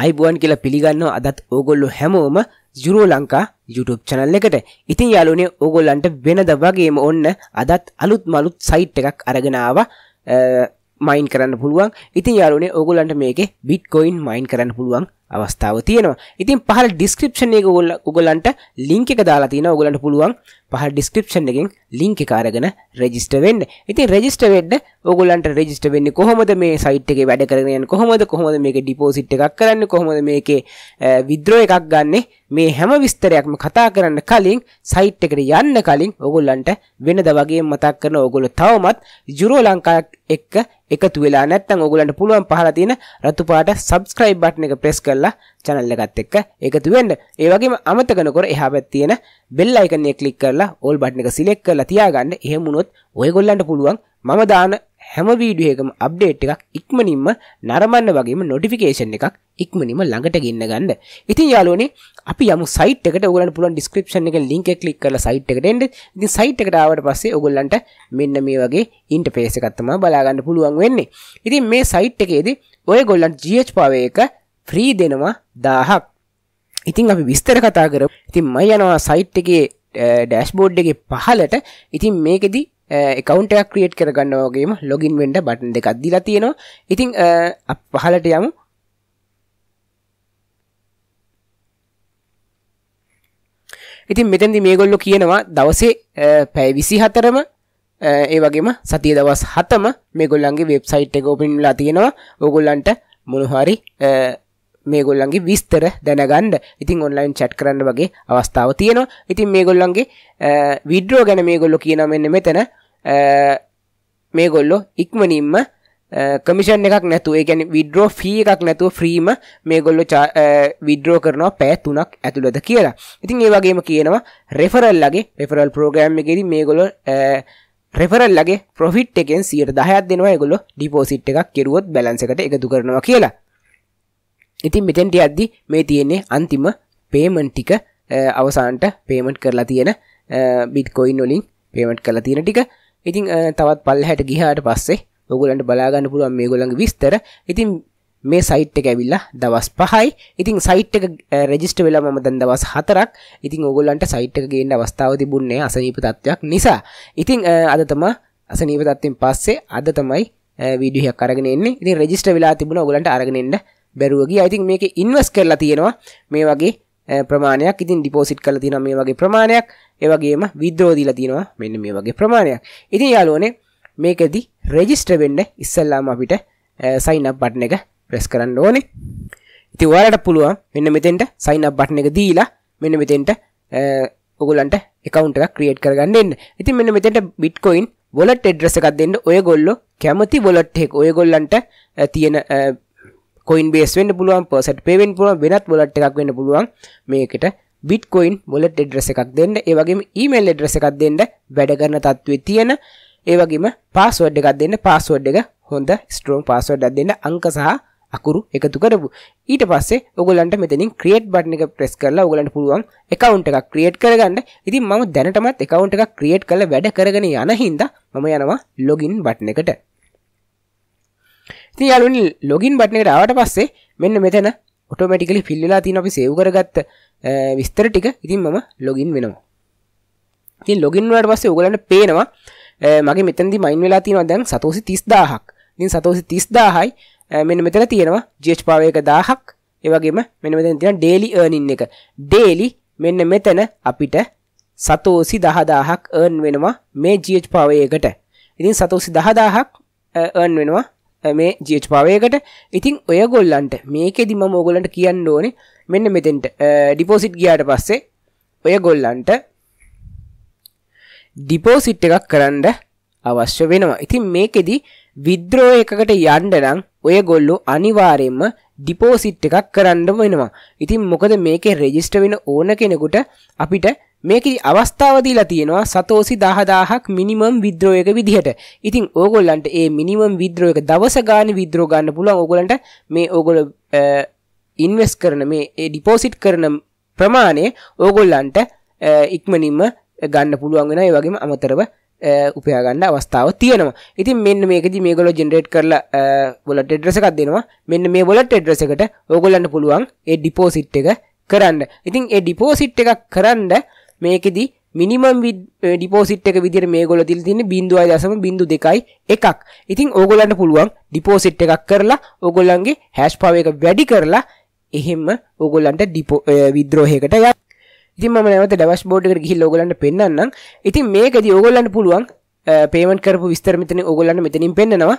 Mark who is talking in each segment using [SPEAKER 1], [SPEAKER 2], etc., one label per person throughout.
[SPEAKER 1] අයිබුවන් කියලා පිළිගන්න අදත් ඕගොල්ලො හැමෝම ජුරෝ ලංකා YouTube චනල් එකට ඉතින් යාලුනේ ඕගොල්ලන්ට වෙනද වගේම ඔන්න අදත් අලුත් මලුත් සයිට් එකක් අරගෙනාව මයින් කරන්න පුළුවන් ඉතින් යාලුනේ ඕගොලන්ට මේක බිට්කොයින් මයින් කරන්න පුළුවන් අවස්ථාව තියෙනවා ඉතින් පහල ඩිස්ක්‍රපෂන් එක ගොල්ල උගලන්ට ලිංක එක දාලා තියෙන ඔගලන්ට පුළුවන් පහල ඩිස්ක්‍රපෂන් එකෙන් ලිංක එක අරගෙන රෙජිස්ටර් වෙන්න. ඉතින් රෙජිස්ටර් වෙන්න ඔගලන්ට රෙජිස්ටර් වෙන්නේ කොහොමද මේ සයිට් එකේ වැඩ කරගෙන යන්නේ කොහොමද කොහොමද මේකේ ඩිපොසිට් එකක් කරන්නේ කොහොමද මේකේ විත්ඩ්‍රෝ එකක් ගන්නෙ මේ හැම විස්තරයක්ම කතා කරන්න කලින් සයිට් එකට යන්න කලින් ඔගොල්ලන්ට වෙනද වගේ මතක් කරන ඔගොල්ලෝ තවමත් යුරෝ ලංකාවක් එක්ක එකතු වෙලා නැත්නම් ඔගොල්ලන්ට පුළුවන් පහලා තියෙන රතු පාට subscribe button එක press කරලා කරලා චැනල් එකත් එක්ක එකතු වෙන්න. ඒ වගේම අමතක නොකර එහා පැත්තේ තියෙන බෙල් අයිකන් එක ක්ලික් කරලා ඕල් බටන් එක සිලෙක්ට් කරලා තියාගන්න. එහෙම වුණොත් ඔයගොල්ලන්ට පුළුවන් මම දාන හැම වීඩියෝ එකම අප්ඩේට් එකක් ඉක්මනින්ම නරඹන්න වගේම නොටිෆිකේෂන් එකක් ඉක්මනින්ම ළඟට ගෙන්න ගන්න. ඉතින් යාළුවනේ අපි යමු සයිට් එකට ඔයගලන්ට පුළුවන් ඩිස්ක්‍රිප්ෂන් එකේ ලින්ක් එක ක්ලික් කරලා සයිට් එකට එන්න. ඉතින් සයිට් එකට ආවට පස්සේ ඔයගලන්ට මෙන්න මේ වගේ ඉන්ටර්ෆේස් එකක් තමයි බලා ගන්න පුළුවන් වෙන්නේ. ඉතින් මේ සයිට් එකේදී ඔයගොල්ලන්ට GH power එක ෆ්‍රී දෙනවා දාහක් ඉතින් අපි විස්තර කතා කර ඉතින් ම යනවා සයිට් එකේ ඩෑස්බෝඩ් එක පහලට ඉතින් මේකෙදි එකකවන්ටක් ක්‍රියට් කරගන්නවගේම ලොගින් වෙන්ඩ බටන් දෙකක් දිලා තියෙනවා ඉතිං පහලට යමු ඉතින් මෙතැදි මේගොල්ලො කියනවා දවසේ පැයි විසි හතරම ඒ වගේම සතිය දවස් හතම මේගොල්ලන්ගේ වෙබ්සයිට් එක ඔපින්ලා තියෙනවා ඔගොල්ලන්ට මොනහරි මේගොල්ලන්ගේ විස්තර දැනගන්න ඉතින් ඔන්ලයින් චැට් කරන්න වගේ අවස්ථාව තියෙනවා ඉතින් මේගොල්ලන්ගේ විඩ්‍රෝ ගැන මේගොල්ලො කියන මෙන්න මෙතන මේගොල්ලො ඉක්මනින්ම කමිෂන් එකක් නැතුව එකැන විඩ්‍රෝ ෆී එකක් නැතුව ෆ්‍රීම මේ ගොල්ලො විඩ්‍රෝ කරනවා පෑ තුනක් ඇතුළද කියලා ඉතින් ඒ වගේම කියනවා රෙෆරල්ලගේ රෙෆරල් ප්‍රෝගෑම් එකෙද මේ ගොලො රෙෆරල්ලගේ පොෆිට් එකෙන් සියට දහයක් දෙනවා ගොලො ඩිපෝසිට් එකක් කෙරුවොත් බැලන්ස එකට එකතු කරනවා කියලා ඉතින් මෙතෙන්ට අද්දි මේ තියෙන්නේ අන්තිම පේමන් ටික අවසාන්ට පේමට් කරලා තියෙන බිට්කොයින් නොලින් පේමට් කලා තියෙන ටික ඉතින් තවත් පල් හැට ගිහාට පස්සේ ඔගුලන්ට බලාගන්න පුළුවන් මේ ගොළඟ විස්තර ඉතින් මේ සයිට් එක ඇවිල්ලා දවස් පහයි ඉතින් සයිට් එක රෙජිස්ට වෙලා මම දැන් දවස් හතරක් ඉතින් ඕගොල්ලන්ට සයිට් එක ගේන්න අවස්ථාව තිබුණේ අසනීප තත්ත්වයක් නිසා ඉතින් අද තමයි අසනීප තත්ත්වෙන් පස්සේ අද තමයි වීඩියෝ එකක් අරගෙන එන්නේ ඉතින් රෙජිස්ටර් වෙලා තිබුණා ඔයගලන්ට අරගෙන එන්න බැරුවගේ අයිතින් මේක ඉන්වස් කරලා තියෙනවා මේ වගේ ප්‍රමාණයක් ඉතින් ඩිපෝසිට් කල තින මේ වගේ ප්‍රමාණයක් ඒවගේම විද්‍රෝධීලා තියෙනවා මෙන්න මේ වගේ ප්‍රමාණයක් ඉතින් යාලුවනේ මේකදි රෙජිස්ට්‍ර වෙන්ඩ ඉස්සල්ලාම අපිට සයින් බට්න එක ප්‍රෙස් කරන්න ඕනේ ඉති වාලට පුළුවන් මෙන්න මෙතෙන්ට සයින් බට්න එක දීලා මෙන්න මෙතෙන්ට ඔගුලන්ට එකකවන්ට ක්‍රියට් කරගන්නන්න ඉතින් මෙන්න මෙතෙන්ට බිට්කොයින් ොලට ෙඩ්‍රස එකක් දෙන්න ඔය ගොල්ලො කැමති බොලට්හෙක් ඔය ගොල්ලන්ට තියෙන කොයින් බේස් වෙන්න පුළුවන් පසට පේෙන් පුළුවන් වෙනත් බොලට් එකක් වෙන්න පුළුවන් මේකට බිට්කොයින් බොලට ඩ්‍රෙස එකක් දෙන්න ඒවගේ ඊමල් ඩ්‍රෙස එකක් දෙන්න වැඩ කරන තත්ත්වේ තියෙන ඒවගේම පාස්වඩ් එකක් දෙන්න පාස්වඩ් එක හොඳ ස්ට්‍රෝම් පාස්වඩ්ඩක් දෙන්න අංක සහ අකුරු එකතු කරපු ඊට පස්සේ ඔගලන්ට මෙතනින් ක්‍රියට් බට්න එක ප්‍රෙස් කරලා ඔගලන්ට පුළුවන් එකවුන්ට එකක් ක්‍රියට් කරගන්න ඉතින් මම දැනටමත් එකවුන්ට එකක් ක්‍රියට් කළ වැඩ කරගෙන යන හින්දා මම යනවා ලොගින් බට්න එකට ති අලුනි ලොගින් බට්න එකට ආවට පස්සේ මෙන්න මෙතැන ඔටෝමටිකලි පිල්ලලා තින අපි සේව් කරගත්ත විස්තර ටික ඉතින් මම ලොගින් වෙනවා තින් ලොගින්වට පස්සේ ඔගලට පේනවා මගේ මෙතැදි මයින් වෙලා තියෙනවා දැන් සතෝසි තිස් දාහක් තින් සතෝසි තිස් දාහයි මෙන මෙතර තියෙනවා ජේච් පාවයක දාහක් ඒවගේම මෙන මෙතැන තියෙන ඩේලි ඒර්නින් එක ඩේලි මෙන්න මෙතැන අපිට සතෝසි දහදාහක් ඒර්න් වෙනවා මේ ජීච් පාවයකට ඉතින් සතෝසි දහදාහක් ඒර්න් වෙනවා මේ ජීච් පවයකට ඉතින් ඔය ගොල්ලන්ට මේකෙදි මම ඕගොලන්ට කියන්න ඕනේ මෙන්න මෙතෙන්ට ඩිපෝසිට් ගියාට පස්සේ ඔය ගොල්ලන්ට ඩිපෝසිට් එකක් කරන්න අවශ්‍ය වෙනවා ඉතින් මේකෙදි විද්‍රෝ එකකට යන්න නම් ඔය ගොල්ලෝ අනිවාර්යෙන්ම ඩිපෝසිට් එකක් කරන්න වෙනවා ඉතින් මොකද මේකේ රෙජිස්ටර් වෙන ඕන කෙනෙකුට අපිට මේකේ අවස්ථාව දීලා තියෙනවා සතෝසි 10000ක් මිනිමම් විද්‍රෝ එක විදිහට. ඉතින් ඕගොල්ලන්ට ඒ මිනිමම් විද්‍රෝ එක දවස ගානේ විද්‍රෝ ගන්න පුළුවන් ඕගොල්ලන්ට මේ ඕගොල්ලෝ ඉන්වෙස්ට් කරන මේ ඒ ඩිපොසිට් කරන ප්‍රමාණය ඕගොල්ලන්ට ඉක්මනින්ම ගන්න පුළුවන් වෙනවා ඒ වගේම අමතරව උපයාගන්න අවස්ථාව තියෙනවා ඉතින් මෙන්න මේකද මේගොල ජෙනරේට් කරලා බොලට ඩ්‍රසකක් දෙනවා මෙන්න මේ බොලට ඩ්‍රසකට ඕගොලන්න පුළුවන් ඒ ඩිපෝසිට් එක කරන්න ඉතින් ඒ ඩිපෝසිට් එකක් කරන්න මේකෙදි මිනිමම් ඩිපෝසිට් එක විදිර මේ ගොල තිල් තින්න බිඳුවයි දසම බිඳු දෙකයි එකක් ඉතින් ඕගොලන්ට පුළුවන් ඩිපෝසිට් එකක් කරලා ඔගොල්ලන්ගේ හැෂ් පාව එක වැඩි කරලා එහෙම ඔගොල්ලන්ට ඩිපෝ විද්‍රෝහයකට ය ඉතින් ම නැවත ඩවස් බෝඩ් එකට ගිහි ඔගොලන්ට පෙන්න්නම් ඉතින් මේකද ඔගොල්ලන්ට පුළුවන් පේමන් කරපු විස්තරමිතන ඔගොලන්න මෙතනින් පෙන්නවා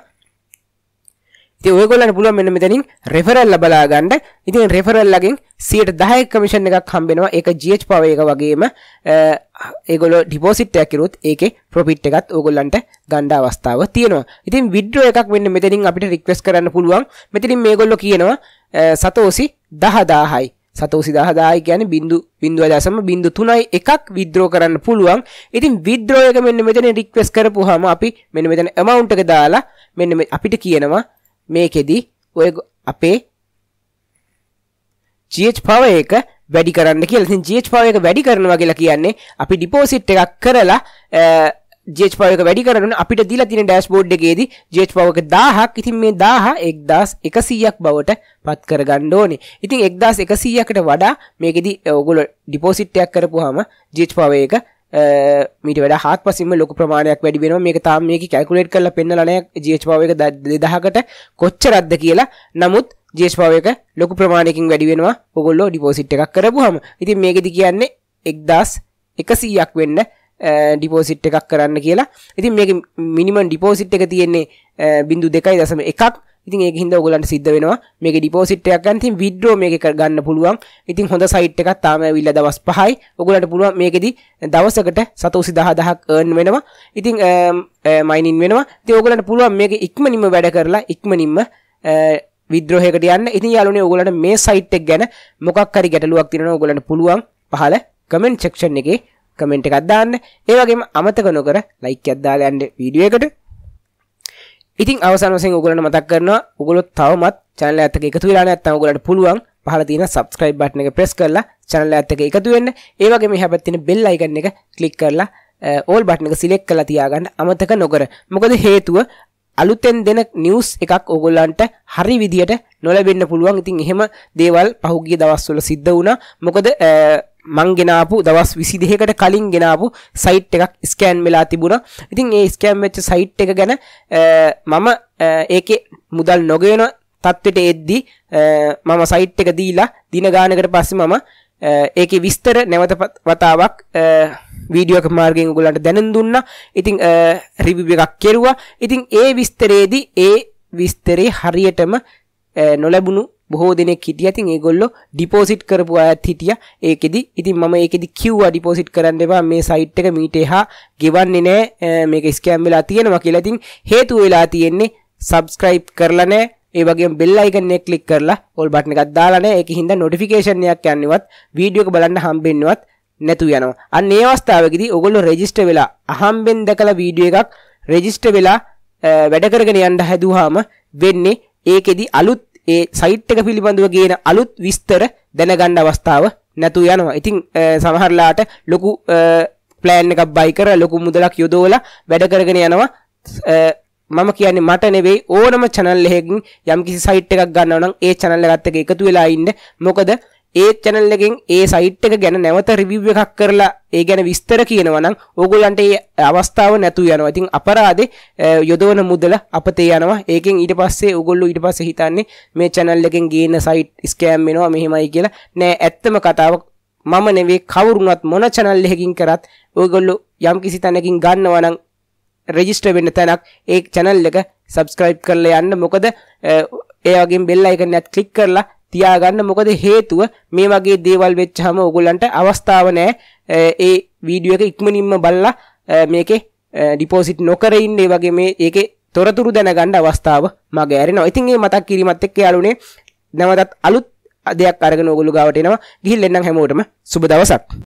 [SPEAKER 1] ඔයගොලට පුළුව මෙන්න මෙතනින් රෙෆරල් ලබලා ගන්න ඉතින් රෙෆරල්ලගෙන් සියට දහය කමිෂන් එකක් හම්බෙනවා ඒක ජH පව එක වගේම ඒගොල ඩිපෝසිට් ඇකිරුත් ඒක ප්‍රොපිට් එකත් ඕගොල්ලන්ට ගණ්ඩ අවස්ථාව තියෙනවා ඉතින් විඩ්‍රෝ එකක් වෙන්න මෙතනින් අපිට රික්වස් කරන්න පුළුවන් මෙතනින් මේගොල්ලො කියනවා සතෝසි දහදාහයි සතෝසි දහදායි ගැන බිදු බිදුව දසම බිදු තුනයි එකක් විද්‍රෝ කරන්න පුළුවන් ඉතින් විද්‍රෝයක මෙන්න මෙතන රික්වස් කරපු හම අපි මෙන්න මෙතන එමවුන්ටක දාලා මෙන්න අපිට කියනවා මේකෙදි ඔය අපේ ජH පව එක වැඩි කරන්න කියලා ඉතින් ජH පව එක වැඩි කරනවා කියලා කියන්නේ අපි ඩිපොසිට් එකක් කරලා ජH පව එක වැඩි කරන අපිට දීලා තියෙන ඩෑෂ්බෝඩ් එකේදී ජH පව එක 1000ක් ඉතින් මේ 1000 1100ක් බවට පත් කරගන්න ඕනේ. ඉතින් 1100කට වඩා මේකෙදි ඔයගොල්ලෝ ඩිපොසිට් එකක් කරපුවාම ජH පව එක මිට වැඩ හක් පසිම ලොක ප්‍රමාණයක් වැඩිබෙන මේ තාම මේක කැකුලේට් කරල පෙන්නලනය ජේච්පාවක දෙදහකට කොච්ච රද්ද කියලා නමුත් ජේෂ්පාවක ලොකු ප්‍රමාණයකින් වැඩිවෙනවා ඔගොල්ලෝ ඩිපෝසිට් එකක් කරපු හම ඉතින් මේකෙති කියන්නේ එක්දස් එකසීයක් වෙන්න ඩිපෝසිට් එකක් කරන්න කියලා ඉතින් මේ මිනිමන් ඩිපෝසිට් එක තියෙන්නේ බිඳු දෙකයි දසම එකක් ඉතින් ඒක හින්දා ඔයගලන්ට සිද්ධ වෙනවා මේක ඩිපොසිට් එකක් ගන්න ඉතින් විඩ්‍රෝ මේක ගන්න පුළුවන් ඉතින් හොඳ සයිට් එකක් තාම ඇවිල්ලා දවස් 5යි ඔයගලන්ට පුළුවන් මේකෙදි දවසකට 110000ක් earn වෙනවා ඉතින් මයිනින් වෙනවා ඉතින් ඔයගලන්ට පුළුවන් මේක ඉක්මනින්ම වැඩ කරලා ඉක්මනින්ම විද්‍රෝහයකට යන්න ඉතින් යාළුවනේ ඔයගලන්ට මේ සයිට් එක ගැන මොකක් හරි ගැටලුවක් තියෙනවා ඔයගලන්ට පුළුවන් පහල කමෙන්ට් සෙක්ෂන් එකේ කමෙන්ට් එකක් දාන්න ඒ වගේම අමතක නොකර ලයික් එකක් දාලා යන්න වීඩියෝ එකට ඉතින් අවසන් වසෙන් උගලට මතක් කරන උගලොත් තවමත් චැනල ඇතක එකතු වෙලා නැත්තම් උගලට පුළුවන් පහල තියෙන subscribe button එක press කරලා channel එකත් එක්ක එකතු වෙන්න. ඒ වගේම එහා පැත්තේ තියෙන bell icon එක click කරලා all button එක select කරලා තියාගන්න අමතක නොකර. මොකද හේතුව අලුතෙන් දෙන නිවස් එකක් ඔගොල්ලන්ට හරි විදියට නොලැබෙන්න පුළුවන්. ඉතින් එහෙම දේවල් පහුගිය දවස්වල සිද්ධ වුණා. මොකද මං ගෙනාපු දවස් 22කට කලින් ගෙනාපු සයිට් එකක් ස්කෑන් වෙලා තිබුණා. ඉතින් ඒ ස්කෑන් වෙච්ච සයිට් එක ගැන මම ඒකේ මුදල් නොගෙන තත්ත්වයට එද්දි මම සයිට් එක දීලා දින ගානකට පස්සේ මම ඒකේ විස්තර නැවත වතාවක් වීඩියෝ එක මාර්ගයෙන් ඔයගලන්ට දැනුම් දුන්නා. ඉතින් රිවිව් එකක් කෙරුවා. ඉතින් ඒ විස්තරේදී ඒ විස්තරේ හරියටම නොලැබුණු බොහෝ දෙනෙක් හිටිය ඉතින් ඒගොල්ලෝ ඩිපොසිට් කරපු අයත් හිටියා ඒකෙදි ඉතින් මම ඒකෙදි කිව්වා ඩිපොසිට් කරන්න එපා මේ සයිට් එක මීට එහා ගෙවන්නේ නැහැ මේක ස්කෑම් වෙලා තියෙනවා කියලා ඉතින් හේතුව වෙලා තියෙන්නේ subscribe කරලා නැහැ ඒ වගේ බෙල් අයිකන් එක ක්ලික් කරලා ඕල් බටන් එකක් දාලා නැහැ ඒකෙ හින්දා notification එකක් යන්නේවත් වීඩියෝ එක බලන්න හම්බෙන්නේවත් නැතු යනවා අන්න ඒ අවස්ථාවකදී ඔගොල්ලෝ රෙජිස්ටර් වෙලා අහම්බෙන් දැකලා වීඩියෝ එකක් රෙජිස්ටර් වෙලා වැඩ කරගෙන යන්න හැදුවාම වෙන්නේ ඒකෙදි අලුත් ඒ සයිට් එක පිළිබඳව ගේන අලුත් විස්තර දැනගන්න අවස්ථාව නැතු යනවා. ඉතින් සමහරලාට ලොකු ප්ලෑන් එකක් බයි කර ලොකු මුදලක් යොදෝලා වැඩ කරගෙන යනවා මම කියන්නේ මට නෙවෙයි ඕනම channel එකකින් යම්කිසි site එකක් ගන්නවා නම් ඒ channel එකත් එක්ක එකතු වෙලා ඉන්න මොකද ඒ channel එකෙන් ඒ site එක ගැන නැවත review එකක් කරලා ඒ ගැන විස්තර කියනවා නම් ඕගොල්ලන්ට ඒ අවස්ථාව නැතු වෙනවා. ඉතින් අපරාධේ යොදවන මුදල අපතේ යනවා. ඒකෙන් ඊට පස්සේ ඕගොල්ලෝ ඊට පස්සේ හිතන්නේ මේ channel එකෙන් ගේන site scam වෙනවා මෙහෙමයි කියලා. නෑ ඇත්තම කතාව මම නෙවෙයි කවුරුණත් මොන channel එකකින් කරත් ඕගොල්ලෝ යම් කිසි තැනකින් ගන්නවා නම් රෙජිස්ටර් වෙන්න තැනක් ඒ channel එක subscribe කරලා යන්න. මොකද ඒ වගේම bell icon එකත් click කරලා තියාගන්න මොකද හේතුව මේ වගේ දේවල් වෙච්චාම ඕගොල්ලන්ට අවස්ථාව නැහැ ඒ වීඩියෝ එක ඉක්මනින්ම බලලා මේකේ ඩිපොසිට් නොකර ඉන්න වගේ මේ ඒකේ තොරතුරු දැනගන්න අවස්ථාව මගේ ඇරෙනවා. ඉතින් මේ මතක් කිරීමත් එක්ක යාළුනේ නැවතත් අලුත් දෙයක් අරගෙන ඕගොල්ලෝ ගාවට එනවා. ගිහින් එන්නම් හැමෝටම සුබ දවසක්.